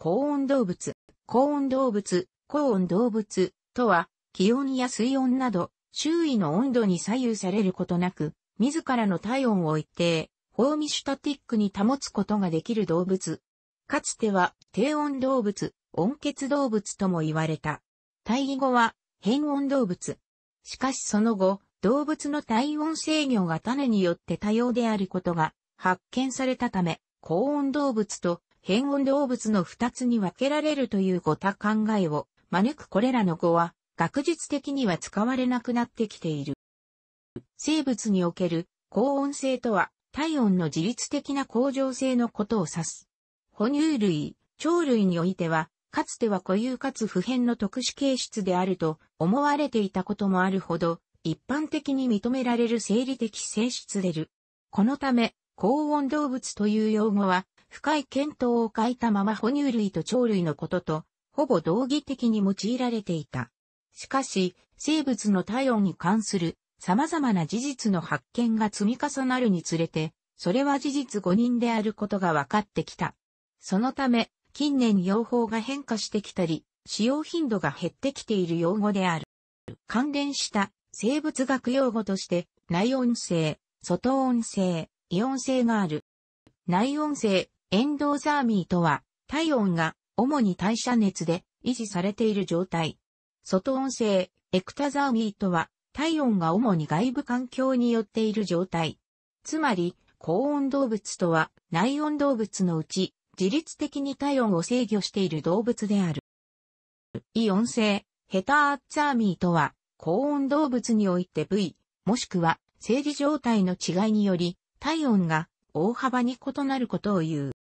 高温動物、高温動物、高温動物とは、気温や水温など、周囲の温度に左右されることなく、自らの体温を一定、ホーミシュタティックに保つことができる動物。かつては、低温動物、温血動物とも言われた。対義語は、変温動物。しかしその後、動物の体温制御が種によって多様であることが発見されたため、高温動物と変温動物の二つに分けられるという語た考えを招くこれらの語は学術的には使われなくなってきている。生物における高温性とは体温の自律的な向上性のことを指す。哺乳類、鳥類においては、かつては固有かつ普遍の特殊形質であると思われていたこともあるほど、一般的に認められる生理的性質である。このため、高温動物という用語は、深い検討を欠いたまま哺乳類と鳥類のことと、ほぼ同義的に用いられていた。しかし、生物の体温に関する様々な事実の発見が積み重なるにつれて、それは事実誤認であることが分かってきた。そのため、近年用法が変化してきたり、使用頻度が減ってきている用語である。関連した生物学用語として、内音性、外音性、異音性がある。内音性、エンドーザーミーとは、体温が主に代謝熱で維持されている状態。外音性、エクタザーミーとは、体温が主に外部環境によっている状態。つまり、高温動物とは内温動物のうち、自律的に体温を制御している動物である。イ音声性、ヘタアッツーミーとは、高温動物において部位、もしくは生理状態の違いにより、体温が大幅に異なることを言う。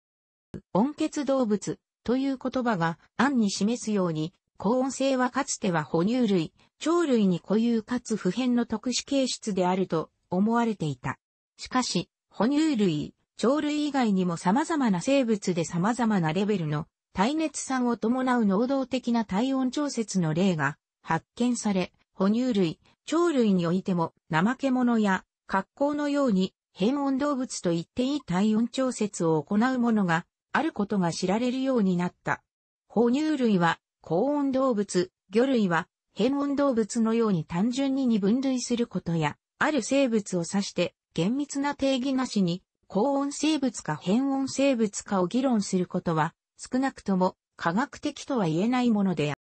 温血動物という言葉が暗に示すように、高温性はかつては哺乳類、鳥類に固有かつ普遍の特殊形質であると思われていた。しかし、哺乳類、鳥類以外にも様々な生物で様々なレベルの耐熱酸を伴う能動的な体温調節の例が発見され、哺乳類、鳥類においても怠け者や格好のように変温動物といっていい体温調節を行うものがあることが知られるようになった。哺乳類は高温動物、魚類は変温動物のように単純に二分類することや、ある生物を指して厳密な定義なしに高温生物か変温生物かを議論することは少なくとも科学的とは言えないものであ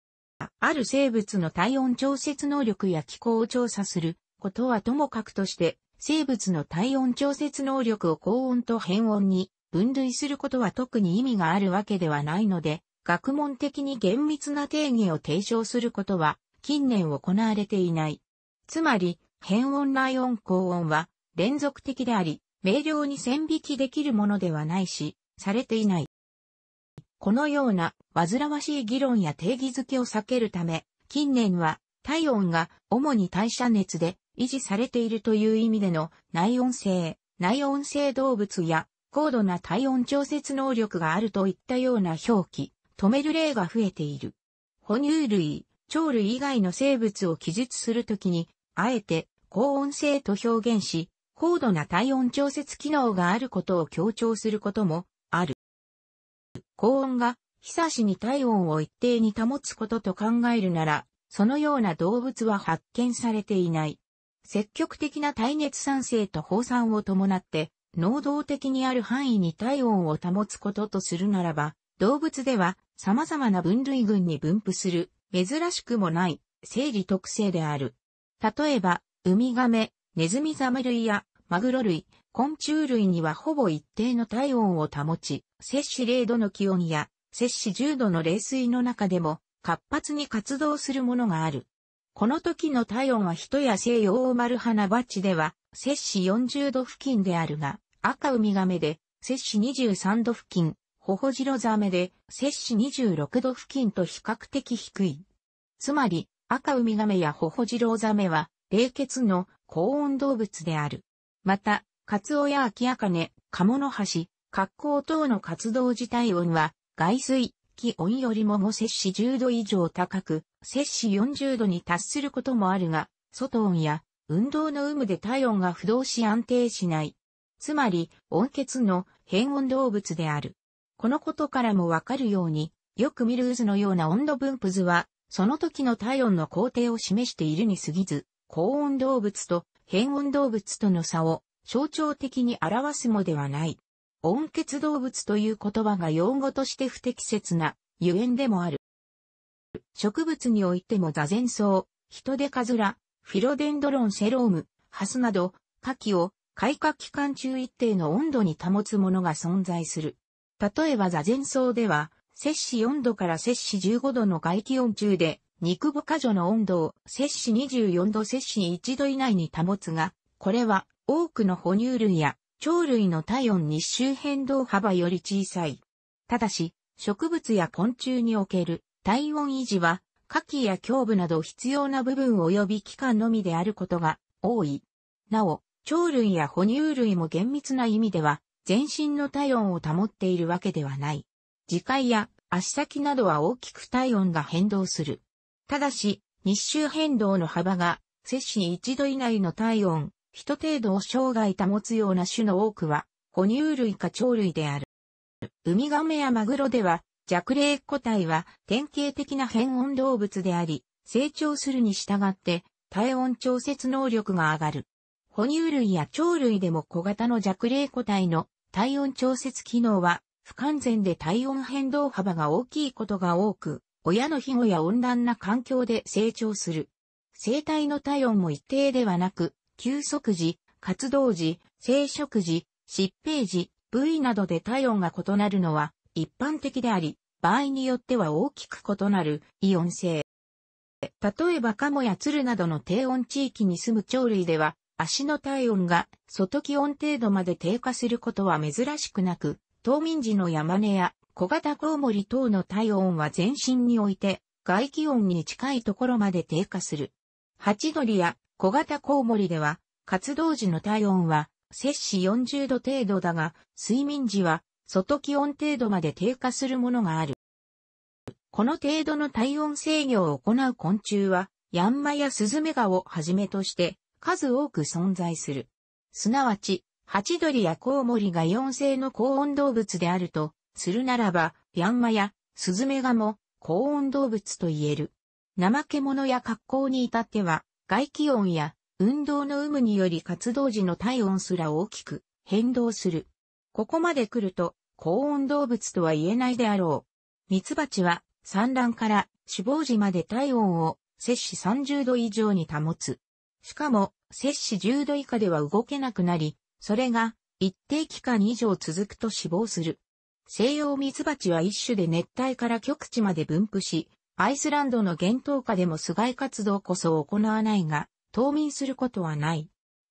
る。ある生物の体温調節能力や気候を調査することはともかくとして、生物の体温調節能力を高温と変温に分類することは特に意味があるわけではないので、学問的に厳密な定義を提唱することは近年行われていない。つまり、変音内音高音は連続的であり、明瞭に線引きできるものではないし、されていない。このような煩わしい議論や定義づけを避けるため、近年は体温が主に代謝熱で維持されているという意味での内音性、内音性動物や高度な体温調節能力があるといったような表記、止める例が増えている。哺乳類、鳥類以外の生物を記述するときに、あえて高温性と表現し、高度な体温調節機能があることを強調することもある。高温が久しに体温を一定に保つことと考えるなら、そのような動物は発見されていない。積極的な耐熱酸性と放酸を伴って、能動的にある範囲に体温を保つこととするならば、動物では様々な分類群に分布する、珍しくもない、生理特性である。例えば、ウミガメ、ネズミザメ類やマグロ類、昆虫類にはほぼ一定の体温を保ち、摂氏0度の気温や摂氏10度の冷水の中でも活発に活動するものがある。この時の体温は人や西洋丸花バッチでは、摂氏40度付近であるが、赤ウミガメで、摂氏23度付近、ホホジロザメで、摂氏26度付近と比較的低い。つまり、赤ウミガメやホホジロザメは、冷血の高温動物である。また、カツオやアキアカネ、カモノハシ、格好等の活動自体温は、外水、気温よりもも摂氏10度以上高く、摂氏40度に達することもあるが、外温や運動の有無で体温が不動し安定しない。つまり、温血の変温動物である。このことからもわかるように、よく見る渦のような温度分布図は、その時の体温の工程を示しているに過ぎず、高温動物と変温動物との差を象徴的に表すもではない。温血動物という言葉が用語として不適切な、ゆえんでもある。植物においても座禅草、ヒトデカズラ、フィロデンドロンセローム、ハスなど、夏季を開花期間中一定の温度に保つものが存在する。例えば座禅草では、摂氏4度から摂氏15度の外気温中で、肉部果樹の温度を摂氏24度摂氏1度以内に保つが、これは多くの哺乳類や鳥類の体温日周変動幅より小さい。ただし、植物や昆虫における体温維持は、下記や胸部など必要な部分及び器官のみであることが多い。なお、鳥類や哺乳類も厳密な意味では、全身の体温を保っているわけではない。磁界や足先などは大きく体温が変動する。ただし、日周変動の幅が、摂氏1度以内の体温、人程度を生涯保つような種の多くは、哺乳類か鳥類である。ウミガメやマグロでは、弱霊個体は典型的な変温動物であり、成長するに従って体温調節能力が上がる。哺乳類や鳥類でも小型の弱霊個体の体温調節機能は不完全で体温変動幅が大きいことが多く、親の庇護や温暖な環境で成長する。生体の体温も一定ではなく、休息時、活動時、生殖時、疾病時、部位などで体温が異なるのは一般的であり、場合によっては大きく異なる異音性。例えばカモや鶴などの低温地域に住む鳥類では、足の体温が外気温程度まで低下することは珍しくなく、冬眠時の山根や小型コウモリ等の体温は全身において外気温に近いところまで低下する。ハチドリや小型コウモリでは、活動時の体温は、摂氏40度程度だが、睡眠時は、外気温程度まで低下するものがある。この程度の体温制御を行う昆虫は、ヤンマやスズメガをはじめとして、数多く存在する。すなわち、ハチドリやコウモリが4性の高温動物であると、するならば、ヤンマやスズメガも高温動物と言える。怠け者や格好に至っては、外気温や運動の有無により活動時の体温すら大きく変動する。ここまで来ると高温動物とは言えないであろう。ミツバチは産卵から死亡時まで体温を摂氏30度以上に保つ。しかも摂氏10度以下では動けなくなり、それが一定期間以上続くと死亡する。西洋ミツバチは一種で熱帯から極地まで分布し、アイスランドの厳冬下でも巣害活動こそ行わないが、冬眠することはない。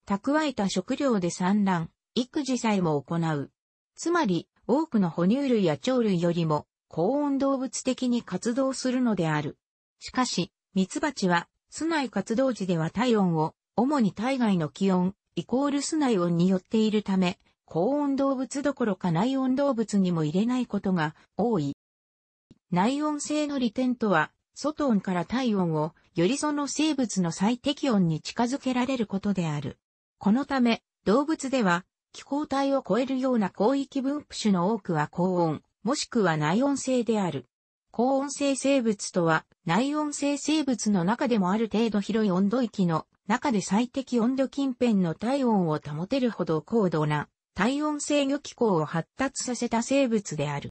蓄えた食料で産卵、育児さえも行う。つまり、多くの哺乳類や鳥類よりも、高温動物的に活動するのである。しかし、ミツバチは、巣内活動時では体温を、主に体外の気温、イコール巣内温によっているため、高温動物どころか内温動物にも入れないことが多い。内温性の利点とは、外温から体温を、よりその生物の最適温に近づけられることである。このため、動物では、気候帯を超えるような広域分布種の多くは高温、もしくは内温性である。高温性生物とは、内温性生物の中でもある程度広い温度域の中で最適温度近辺の体温を保てるほど高度な体温制御機構を発達させた生物である。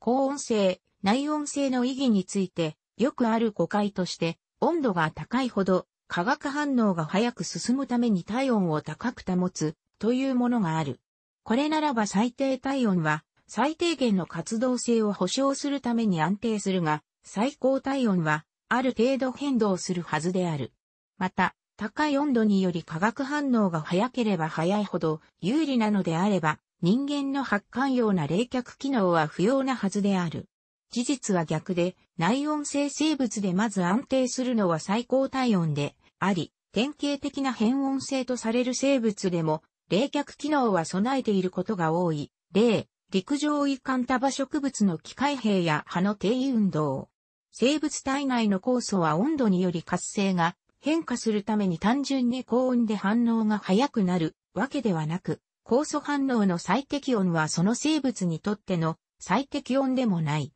高温性、内温性の意義について、よくある誤解として、温度が高いほど化学反応が早く進むために体温を高く保つというものがある。これならば最低体温は最低限の活動性を保証するために安定するが、最高体温はある程度変動するはずである。また、高い温度により化学反応が早ければ早いほど有利なのであれば、人間の発汗用な冷却機能は不要なはずである。事実は逆で、内温性生物でまず安定するのは最高体温であり、典型的な変温性とされる生物でも、冷却機能は備えていることが多い。例、陸上遺憾多場植物の機械兵や葉の定位運動。生物体内の酵素は温度により活性が変化するために単純に高温で反応が早くなるわけではなく、酵素反応の最適温はその生物にとっての最適温でもない。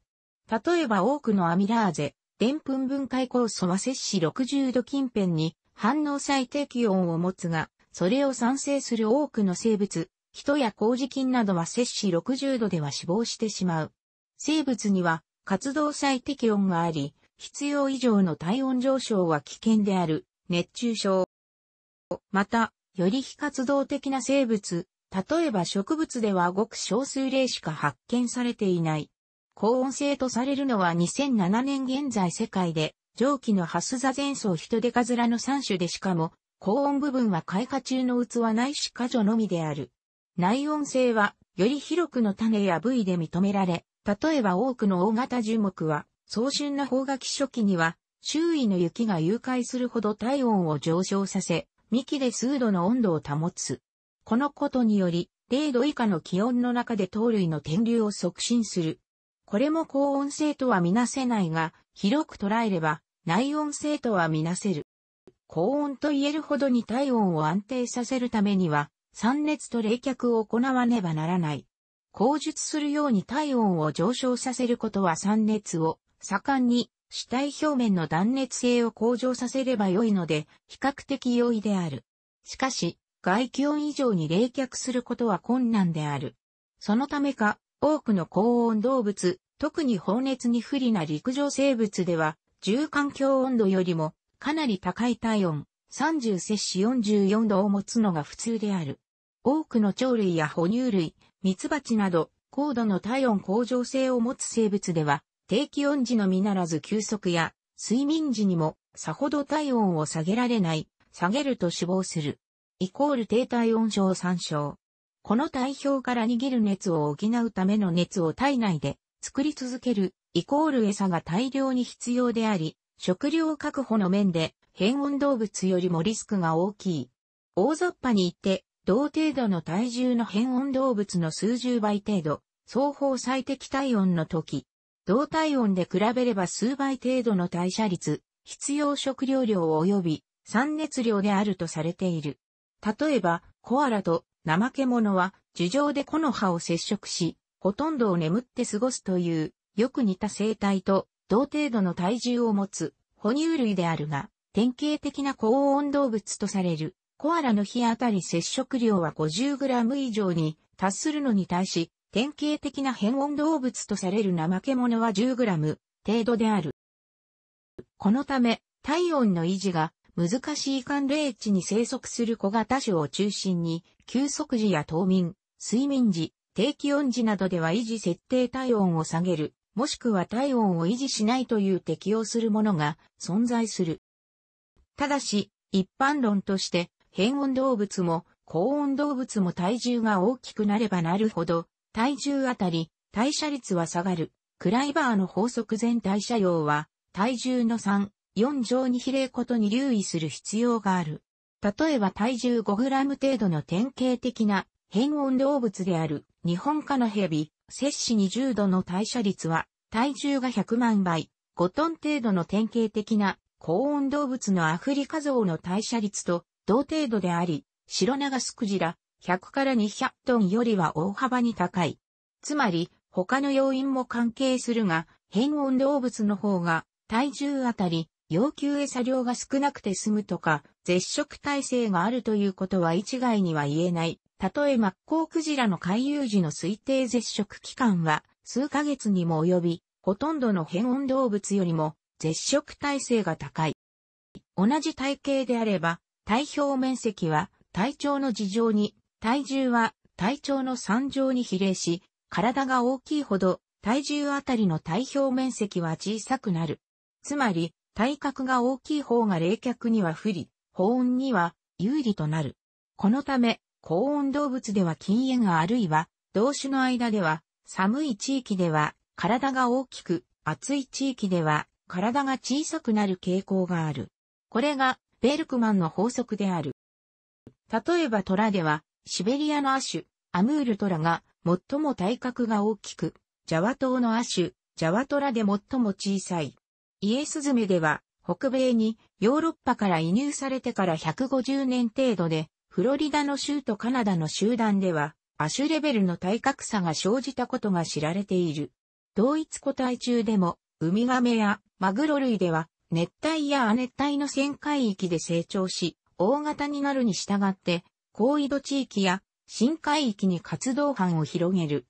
例えば多くのアミラーゼ、でんぷん分解酵素は摂氏60度近辺に反応最適温を持つが、それを産生する多くの生物、人や麹菌などは摂氏60度では死亡してしまう。生物には活動最適温があり、必要以上の体温上昇は危険である、熱中症。また、より非活動的な生物、例えば植物ではごく少数例しか発見されていない。高温性とされるのは2007年現在世界で、蒸気のハスザ前ウヒトデカズラの3種でしかも、高温部分は開花中の器ないし果樹のみである。内温性は、より広くの種や部位で認められ、例えば多くの大型樹木は、早春な方が期初期には、周囲の雪が誘拐するほど体温を上昇させ、幹で数度の温度を保つ。このことにより、0度以下の気温の中で糖類の転流を促進する。これも高温性とはみなせないが、広く捉えれば、内温性とはみなせる。高温と言えるほどに体温を安定させるためには、散熱と冷却を行わねばならない。口述するように体温を上昇させることは散熱を盛んに主体表面の断熱性を向上させれば良いので、比較的容易である。しかし、外気温以上に冷却することは困難である。そのためか、多くの高温動物、特に放熱に不利な陸上生物では、住環境温度よりもかなり高い体温、30摂氏44度を持つのが普通である。多くの鳥類や哺乳類、蜜蜂など、高度の体温向上性を持つ生物では、低気温時のみならず休息や睡眠時にもさほど体温を下げられない、下げると死亡する。イコール低体温症参照。この体表から逃げる熱を補うための熱を体内で作り続ける、イコール餌が大量に必要であり、食料確保の面で変温動物よりもリスクが大きい。大雑把に言って、同程度の体重の変温動物の数十倍程度、双方最適体温の時、同体温で比べれば数倍程度の代謝率、必要食料量及び、酸熱量であるとされている。例えば、コアラと怠け者は樹上で木の葉を接触し、ほとんどを眠って過ごすという、よく似た生態と同程度の体重を持つ哺乳類であるが、典型的な高温動物とされるコアラの日あたり接触量は 50g 以上に達するのに対し、典型的な変温動物とされる怠け者は 10g 程度である。このため、体温の維持が難しい寒冷地に生息する小型種を中心に、休息時や冬眠、睡眠時、低気温時などでは維持設定体温を下げる、もしくは体温を維持しないという適用するものが存在する。ただし、一般論として、変温動物も高温動物も体重が大きくなればなるほど、体重あたり、代謝率は下がる。クライバーの法則全代謝量は、体重の3、4乗に比例ことに留意する必要がある。例えば体重 5g 程度の典型的な変温動物である日本科の蛇、摂氏20度の代謝率は体重が100万倍、5トン程度の典型的な高温動物のアフリカゾウの代謝率と同程度であり、白長スクジラ100から200トンよりは大幅に高い。つまり他の要因も関係するが、変温動物の方が体重あたり要求餌量が少なくて済むとか、絶食体制があるということは一概には言えない。たとえマッコウクジラの回遊時の推定絶食期間は数ヶ月にも及び、ほとんどの変温動物よりも絶食体制が高い。同じ体型であれば、体表面積は体長の事情に、体重は体長の3乗に比例し、体が大きいほど体重あたりの体表面積は小さくなる。つまり、体格が大きい方が冷却には不利、保温には有利となる。このため、高温動物では禁煙あるいは、同種の間では、寒い地域では体が大きく、暑い地域では体が小さくなる傾向がある。これがベルクマンの法則である。例えば虎では、シベリアの亜種、アムールトラが最も体格が大きく、ジャワ島の亜種、ジャワトラで最も小さい。イエスズメでは、北米にヨーロッパから移入されてから150年程度で、フロリダの州とカナダの集団では、亜種レベルの体格差が生じたことが知られている。同一個体中でも、ウミガメやマグロ類では、熱帯や亜熱帯の旋回域で成長し、大型になるに従って、高緯度地域や深海域に活動範を広げる。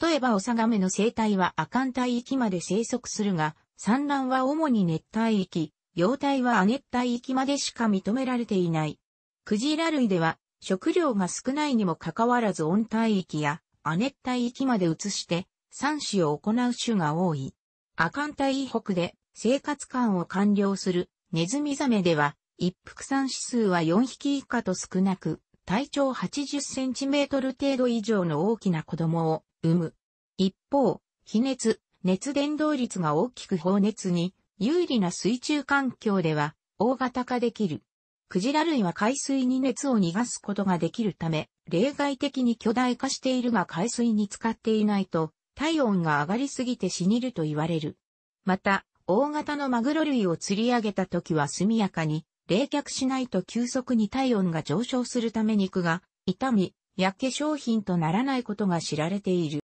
例えばオサガメの生態は亜寒帯域まで生息するが、産卵は主に熱帯域、幼体は亜熱帯域までしか認められていない。クジラ類では、食料が少ないにもかかわらず温帯域や亜熱帯域まで移して、産子を行う種が多い。アカン帯以北で生活感を完了するネズミザメでは、一服産指数は4匹以下と少なく、体長80センチメートル程度以上の大きな子供を産む。一方、非熱、熱伝導率が大きく放熱に有利な水中環境では大型化できる。クジラ類は海水に熱を逃がすことができるため、例外的に巨大化しているが海水に使っていないと体温が上がりすぎて死にると言われる。また、大型のマグロ類を釣り上げた時は速やかに冷却しないと急速に体温が上昇するため肉が傷み、焼け商品とならないことが知られている。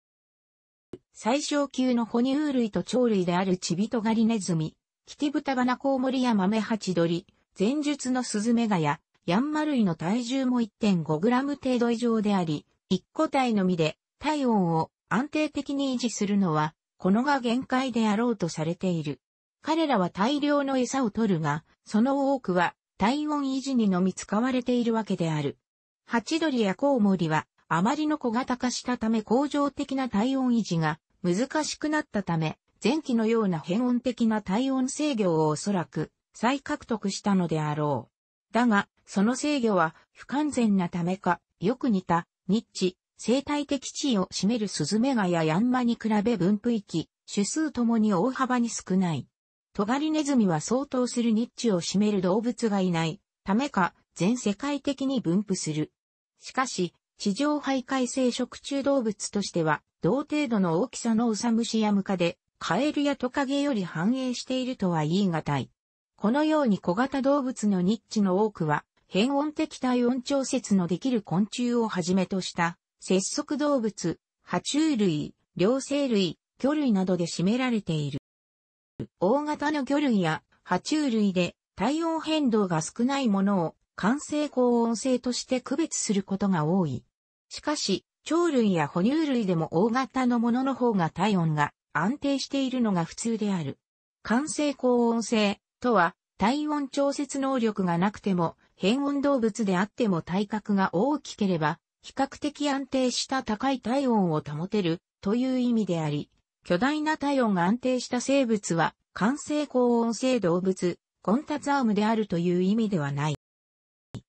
最小級の哺乳類と鳥類であるチビトガリネズミ、キティブタバナコウモリや豆ハチドリ、前述のスズメガや、ヤンマ類の体重も1 5ム程度以上であり、1個体のみで体温を安定的に維持するのは、このが限界であろうとされている。彼らは大量の餌を取るが、その多くは体温維持にのみ使われているわけである。ハチドリやコウモリは、あまりの小型化したため恒常的な体温維持が難しくなったため、前期のような変音的な体温制御をおそらく再獲得したのであろう。だが、その制御は不完全なためか、よく似た、ニッチ、生態的地位を占めるスズメガやヤンマに比べ分布域、種数ともに大幅に少ない。トガリネズミは相当するニッチを占める動物がいない、ためか、全世界的に分布する。しかし、地上徘徊性食虫動物としては、同程度の大きさのウサムシやムカで、カエルやトカゲより繁栄しているとは言い難い。このように小型動物のニッチの多くは、変温的体温調節のできる昆虫をはじめとした、節足動物、爬虫類、両生類、魚類などで占められている。大型の魚類や爬虫類で体温変動が少ないものを、完成高温性として区別することが多い。しかし、鳥類や哺乳類でも大型のものの方が体温が安定しているのが普通である。感性高温性とは体温調節能力がなくても変温動物であっても体格が大きければ比較的安定した高い体温を保てるという意味であり、巨大な体温が安定した生物は感性高温性動物、コンタツアームであるという意味ではない。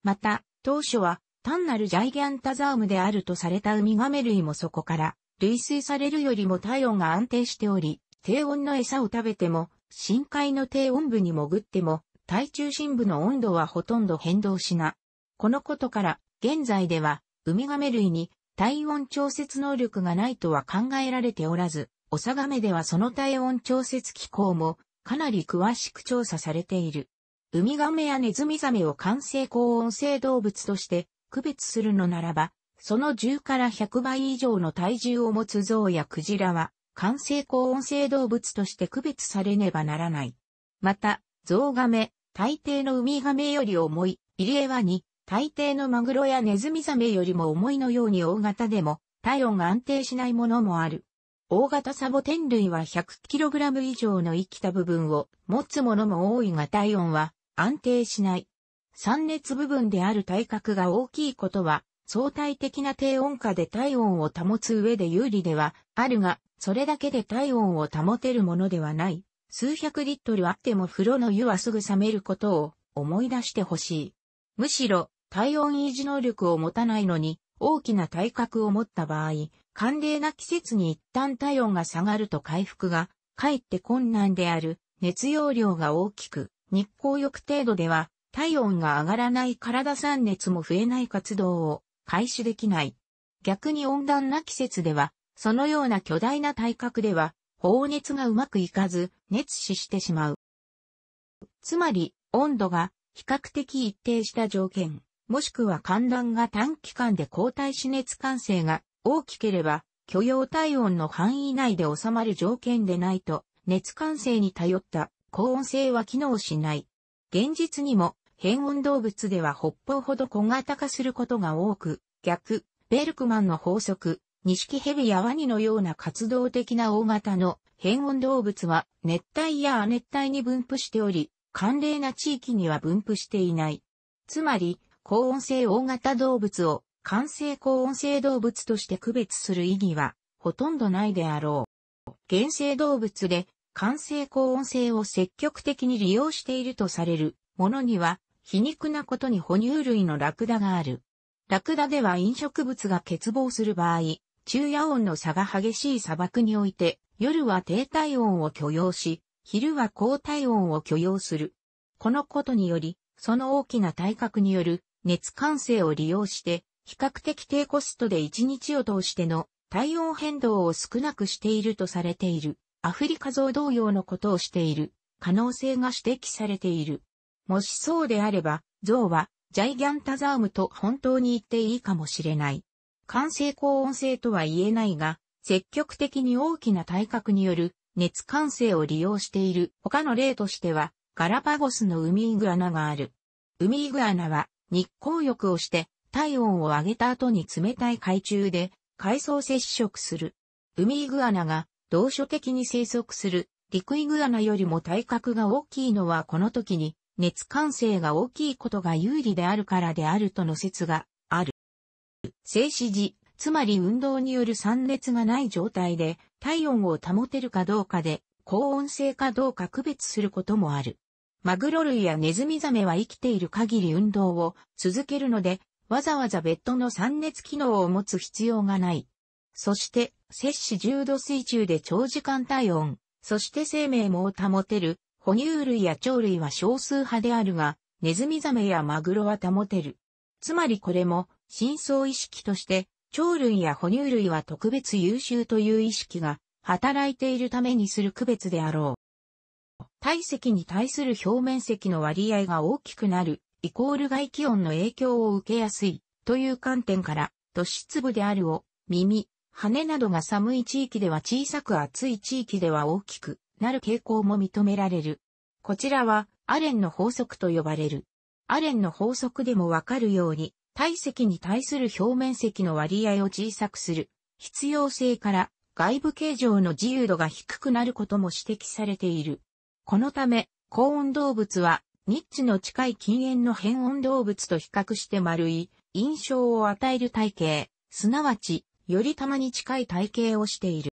また、当初は単なるジャイギャンタザウムであるとされたウミガメ類もそこから、類推されるよりも体温が安定しており、低温の餌を食べても、深海の低温部に潜っても、体中心部の温度はほとんど変動しな。このことから、現在では、ウミガメ類に体温調節能力がないとは考えられておらず、オサガメではその体温調節機構も、かなり詳しく調査されている。ウミガメやネズミザメを完成高温性動物として区別するのならば、その10から100倍以上の体重を持つ象やクジラは、完成高音声動物として区別されねばならない。また、象ガメ、大抵のウミガメより重い、イリエワニ、大抵のマグロやネズミザメよりも重いのように大型でも、体温が安定しないものもある。大型サボテン類は 100kg 以上の生きた部分を持つものも多いが体温は安定しない。三熱部分である体格が大きいことは、相対的な低温下で体温を保つ上で有利ではあるが、それだけで体温を保てるものではない。数百リットルあっても風呂の湯はすぐ冷めることを思い出してほしい。むしろ体温維持能力を持たないのに大きな体格を持った場合、寒冷な季節に一旦体温が下がると回復がかえって困難である熱容量が大きく日光浴程度では体温が上がらない体酸熱も増えない活動を開始できない。逆に温暖な季節では、そのような巨大な体格では、放熱がうまくいかず、熱死してしまう。つまり、温度が比較的一定した条件、もしくは寒暖が短期間で抗体死熱感性が大きければ、許容体温の範囲内で収まる条件でないと、熱感性に頼った高温性は機能しない。現実にも変温動物では北方ほど小型化することが多く、逆、ベルクマンの法則、ニシキヘビやワニのような活動的な大型の変温動物は熱帯や亜熱帯に分布しており、寒冷な地域には分布していない。つまり、高温性大型動物を完性高温性動物として区別する意義はほとんどないであろう。原生動物で完性高温性を積極的に利用しているとされるものには皮肉なことに哺乳類のラクダがある。ラクダでは飲食物が欠乏する場合、昼夜温の差が激しい砂漠において、夜は低体温を許容し、昼は高体温を許容する。このことにより、その大きな体格による熱感性を利用して、比較的低コストで1日を通しての体温変動を少なくしているとされている。アフリカ像同様のことをしている可能性が指摘されている。もしそうであれば、ウはジャイギャンタザームと本当に言っていいかもしれない。完成高音性とは言えないが、積極的に大きな体格による熱感性を利用している他の例としては、ガラパゴスのウミイグアナがある。ウミイグアナは日光浴をして体温を上げた後に冷たい海中で海藻接触する。ウミイグアナが同所的に生息する陸イグアナよりも体格が大きいのはこの時に熱感性が大きいことが有利であるからであるとの説がある。静止時、つまり運動による酸熱がない状態で体温を保てるかどうかで高温性かどうか区別することもある。マグロ類やネズミザメは生きている限り運動を続けるので、わざわざベッドの酸熱機能を持つ必要がない。そして、摂氏10度水中で長時間体温、そして生命も保てる哺乳類や鳥類は少数派であるが、ネズミザメやマグロは保てる。つまりこれも、深層意識として、鳥類や哺乳類は特別優秀という意識が、働いているためにする区別であろう。体積に対する表面積の割合が大きくなる、イコール外気温の影響を受けやすい、という観点から、都市粒であるを、耳、羽などが寒い地域では小さく暑い地域では大きく、なる傾向も認められる。こちらは、アレンの法則と呼ばれる。アレンの法則でもわかるように、体積に対する表面積の割合を小さくする必要性から外部形状の自由度が低くなることも指摘されている。このため、高温動物はニッチの近い近縁の変温動物と比較して丸い印象を与える体型、すなわちより玉に近い体型をしている。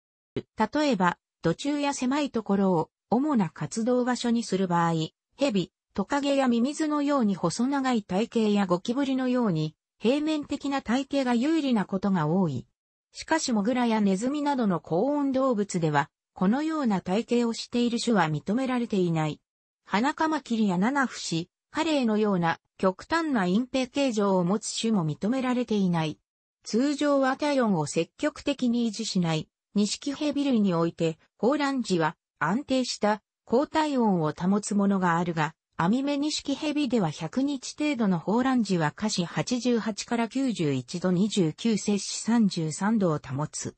例えば、土中や狭いところを主な活動場所にする場合、蛇、トカゲやミミズのように細長い体型やゴキブリのように平面的な体型が有利なことが多い。しかしモグラやネズミなどの高温動物では、このような体型をしている種は認められていない。花かカマキリやナナフシ、カレイのような極端な隠蔽形状を持つ種も認められていない。通常は体温を積極的に維持しない錦蛇類において、放卵時は安定した高体温を保つものがあるが、網目メニシキヘビでは100日程度の放卵時は下肢88から91度29摂氏33度を保つ。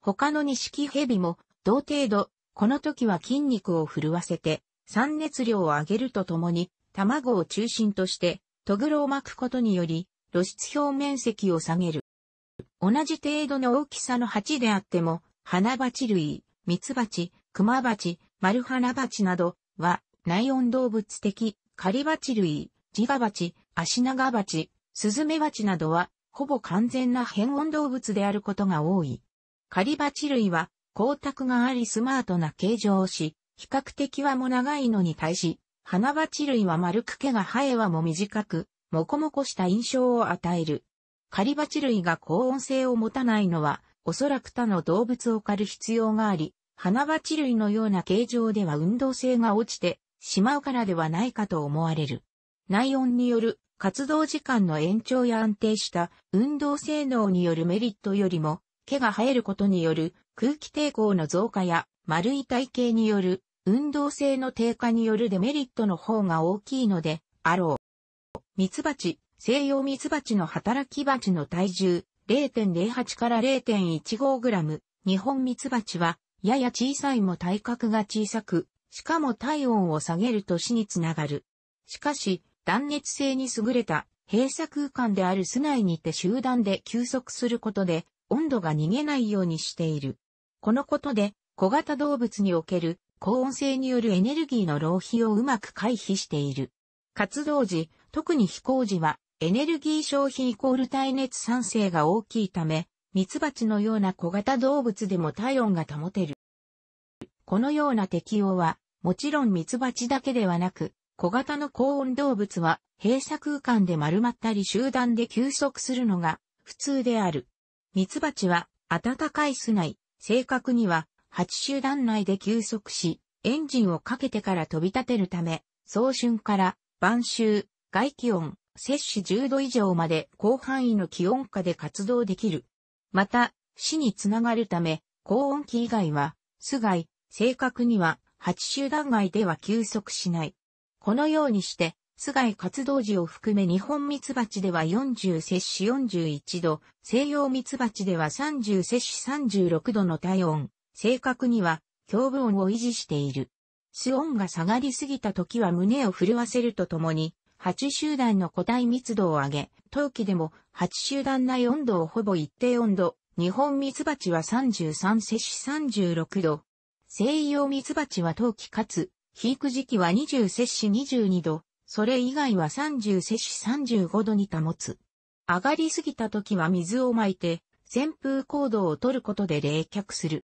他のニシキヘビも同程度、この時は筋肉を震わせて、酸熱量を上げるとともに、卵を中心として、トグロを巻くことにより、露出表面積を下げる。同じ程度の大きさの鉢であっても、花鉢類、蜜蜂、熊蜂、丸花蜂などは、内音動物的、狩り蜂類、ジガ蜂、足長蜂、スズメバチなどは、ほぼ完全な変温動物であることが多い。狩り蜂類は、光沢がありスマートな形状をし、比較的はも長いのに対し、花鉢類は丸く毛が生えはも短く、もこもこした印象を与える。狩り鉢類が高音性を持たないのは、おそらく他の動物を狩る必要があり、花鉢類のような形状では運動性が落ちてしまうからではないかと思われる。内音による活動時間の延長や安定した運動性能によるメリットよりも、毛が生えることによる空気抵抗の増加や丸い体型による運動性の低下によるデメリットの方が大きいのであろう。ミツバチ、西洋ミツバチの働きバチの体重、0.08から0.15グラム。日本ミツバチは、やや小さいも体格が小さく、しかも体温を下げると死につながる。しかし、断熱性に優れた閉鎖空間である巣内にて集団で休息することで、温度が逃げないようにしている。このことで、小型動物における高温性によるエネルギーの浪費をうまく回避している。活動時、特に飛行時はエネルギー消費イコール耐熱酸性が大きいため、ミツバチのような小型動物でも体温が保てる。このような適用は、もちろんミツバチだけではなく、小型の高温動物は閉鎖空間で丸まったり集団で休息するのが普通である。ミツバチは暖かい巣内、正確には8集団内で休息し、エンジンをかけてから飛び立てるため、早春から晩秋、外気温、摂氏10度以上まで広範囲の気温下で活動できる。また、死につながるため、高温期以外は、巣外、正確には、8集団外では休息しない。このようにして、巣外活動時を含め日本蜜蜂では40摂氏41度、西洋蜜蜂では30摂氏36度の体温、正確には、胸部温を維持している。巣温が下がりすぎた時は胸を震わせるとともに、八集団の個体密度を上げ、陶器でも八集団内温度をほぼ一定温度、日本蜜蜂は33摂氏36度。西洋蜜蜂は陶器かつ、皮育時期は20摂氏22度、それ以外は30摂氏35度に保つ。上がりすぎた時は水をまいて、旋風行動を取ることで冷却する。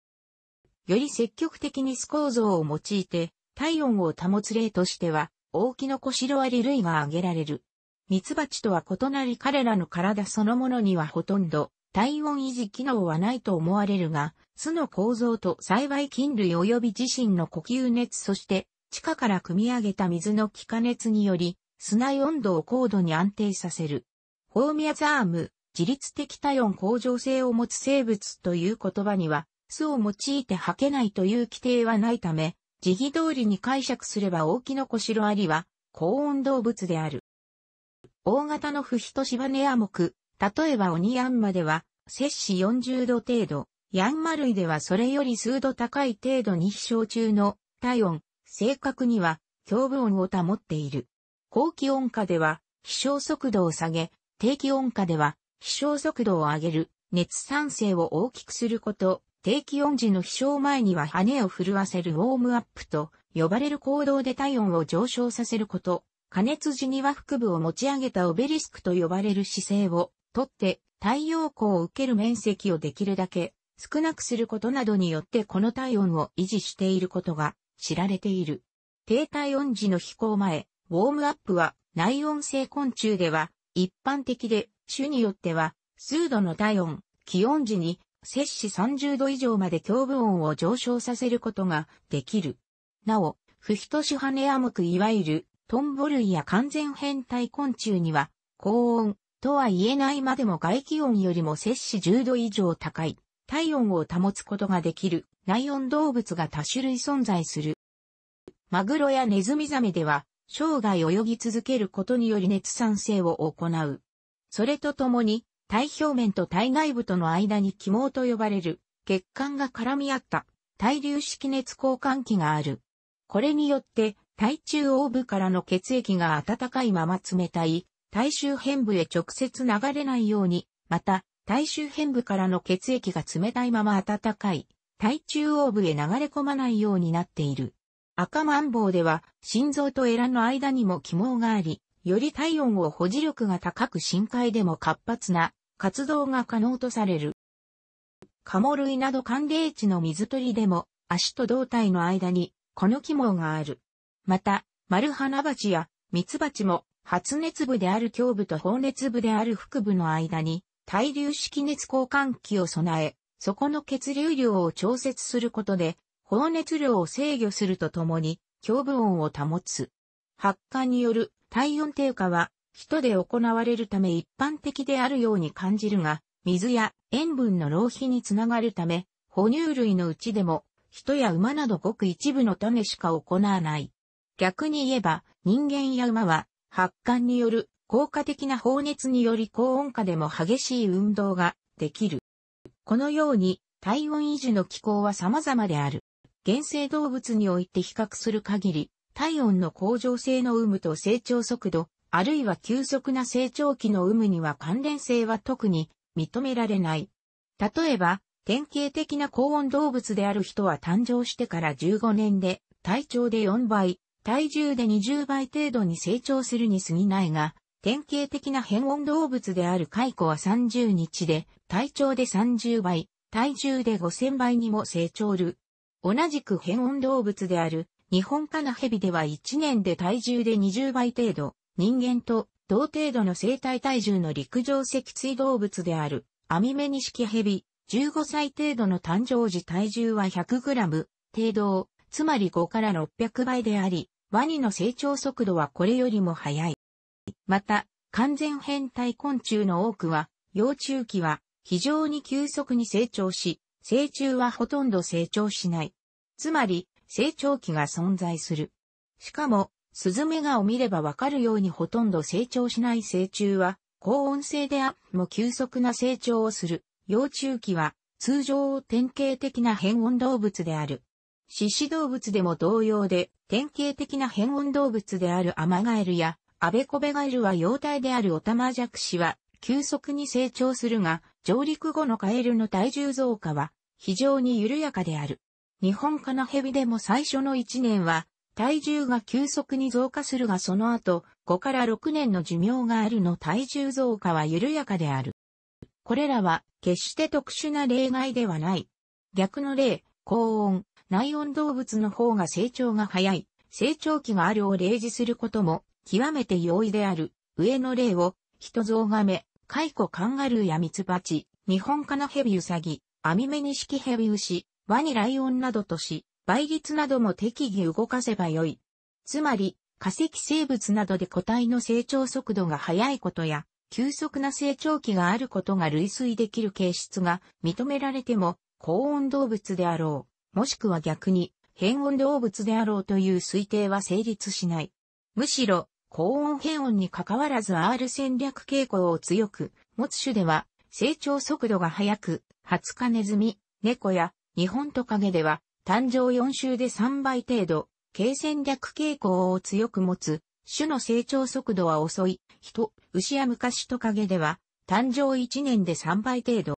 より積極的にス構造を用いて、体温を保つ例としては、大きの小白割アリ類が挙げられる。ミツバチとは異なり彼らの体そのものにはほとんど体温維持機能はないと思われるが、巣の構造と栽培菌類及び自身の呼吸熱そして地下から汲み上げた水の気化熱により、砂内温度を高度に安定させる。ホーミアザーム、自律的体温向上性を持つ生物という言葉には、巣を用いて吐けないという規定はないため、義通りに解釈すれば大きの小城アリは、高温動物である。大型の不比と芝根ネア目、例えばオニヤンマでは、摂氏40度程度、ヤンマ類ではそれより数度高い程度に飛翔中の体温、正確には、胸部温を保っている。高気温下では、飛翔速度を下げ、低気温下では、飛翔速度を上げる、熱産生を大きくすること、低気温時の飛翔前には羽を震わせるウォームアップと呼ばれる行動で体温を上昇させること、加熱時には腹部を持ち上げたオベリスクと呼ばれる姿勢をとって太陽光を受ける面積をできるだけ少なくすることなどによってこの体温を維持していることが知られている。低体温時の飛行前、ウォームアップは内温性昆虫では一般的で種によっては数度の体温、気温時に摂氏30度以上まで胸部温を上昇させることができる。なお、不ヒ種シハネアムクいわゆるトンボ類や完全変態昆虫には高温とは言えないまでも外気温よりも摂氏10度以上高い体温を保つことができる内温動物が多種類存在する。マグロやネズミザメでは生涯泳ぎ続けることにより熱産生を行う。それとともに体表面と体外部との間に気毛と呼ばれる血管が絡み合った対流式熱交換器がある。これによって体中央部からの血液が温かいまま冷たい体周辺部へ直接流れないように、また体周辺部からの血液が冷たいまま温かい体中央部へ流れ込まないようになっている。赤マンボウでは心臓とエラの間にも気毛があり、より体温を保持力が高く深海でも活発な活動が可能とされる。カモ類など寒冷地の水鳥でも足と胴体の間にこの機網がある。また、丸花鉢や蜜蜂も発熱部である胸部と放熱部である腹部の間に対流式熱交換器を備え、そこの血流量を調節することで、放熱量を制御するとともに、胸部温を保つ。発火による体温低下は人で行われるため一般的であるように感じるが、水や塩分の浪費につながるため、哺乳類のうちでも、人や馬などごく一部の種しか行わない。逆に言えば、人間や馬は、発汗による効果的な放熱により高温下でも激しい運動ができる。このように、体温維持の気候は様々である。原生動物において比較する限り、体温の向上性の有無と成長速度、あるいは急速な成長期の有無には関連性は特に認められない。例えば、典型的な高温動物である人は誕生してから15年で、体長で4倍、体重で20倍程度に成長するに過ぎないが、典型的な変温動物であるカイコは30日で、体長で30倍、体重で5000倍にも成長る。同じく変温動物である、日本カナヘビでは1年で体重で20倍程度、人間と同程度の生体体重の陸上脊椎動物であるアミメニシキヘビ、15歳程度の誕生時体重は 100g 程度、つまり5から600倍であり、ワニの成長速度はこれよりも速い。また、完全変態昆虫の多くは、幼虫期は非常に急速に成長し、成虫はほとんど成長しない。つまり、成長期が存在する。しかも、スズメガを見ればわかるようにほとんど成長しない成虫は、高温性であっても急速な成長をする。幼虫期は、通常典型的な変温動物である。獅子動物でも同様で、典型的な変温動物であるアマガエルや、アベコベガエルは幼体であるオタマジャクシは、急速に成長するが、上陸後のカエルの体重増加は、非常に緩やかである。日本科のヘビでも最初の1年は、体重が急速に増加するがその後、5から6年の寿命があるの体重増加は緩やかである。これらは決して特殊な例外ではない。逆の例、高温、内温動物の方が成長が早い、成長期があるを例示することも極めて容易である。上の例を、ヒトゾウガメ、カイコカンガルーやミツバチ、日本カナヘビウサギ、アミメニシキヘビウシ、ワニライオンなどとし、倍率なども適宜動かせばよい。つまり、化石生物などで個体の成長速度が速いことや、急速な成長期があることが類推できる形質が認められても、高温動物であろう、もしくは逆に、変温動物であろうという推定は成立しない。むしろ、高温変温に関わらず R 戦略傾向を強く持つ種では、成長速度が速く、ハツカネズミ、猫や、日本トカゲでは、誕生4週で3倍程度、軽戦略傾向を強く持つ、種の成長速度は遅い、人、牛や昔トカゲでは、誕生1年で3倍程度。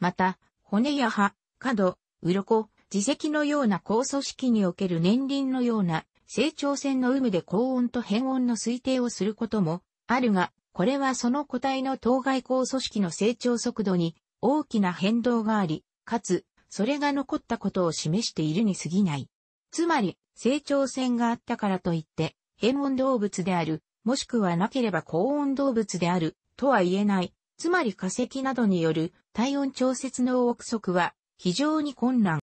また、骨や歯、角、鱗、耳石のような高組織における年輪のような成長線の有無で高温と変温の推定をすることもあるが、これはその個体の当該高組織の成長速度に大きな変動があり、かつそれが残ったことを示しているに過ぎない。つまり、成長線があったからといって、変温動物である、もしくはなければ高温動物である、とは言えない。つまり化石などによる体温調節の憶測は非常に困難。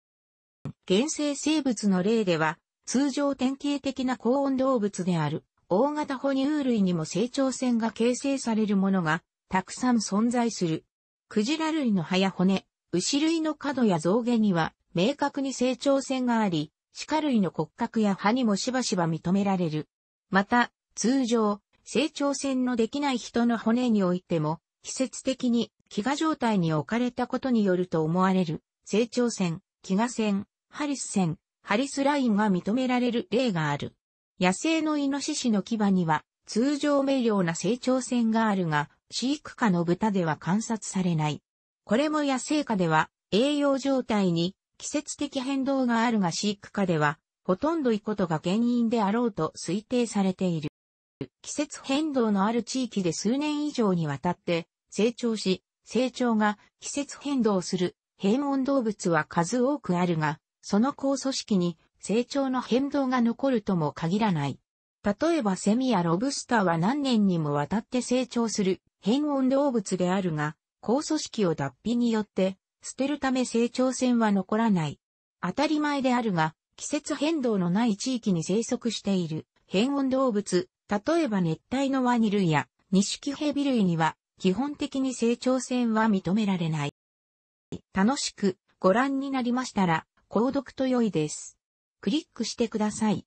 原生生物の例では、通常典型的な高温動物である、大型哺乳類にも成長線が形成されるものが、たくさん存在する。クジラ類の葉や骨、牛類の角や象牙には明確に成長線があり、鹿類の骨格や歯にもしばしば認められる。また、通常、成長線のできない人の骨においても、季節的に飢餓状態に置かれたことによると思われる、成長線、飢餓線、ハリス線、ハリスラインが認められる例がある。野生のイノシシの牙には、通常明瞭な成長線があるが、飼育下の豚では観察されない。これも野生下では栄養状態に季節的変動があるが飼育下ではほとんど異ことが原因であろうと推定されている。季節変動のある地域で数年以上にわたって成長し、成長が季節変動する平温動物は数多くあるが、その高組織に成長の変動が残るとも限らない。例えばセミやロブスターは何年にもわたって成長する変温動物であるが、高組織を脱皮によって捨てるため成長線は残らない。当たり前であるが、季節変動のない地域に生息している変温動物、例えば熱帯のワニ類や錦蛇類には基本的に成長線は認められない。楽しくご覧になりましたら、購読と良いです。クリックしてください。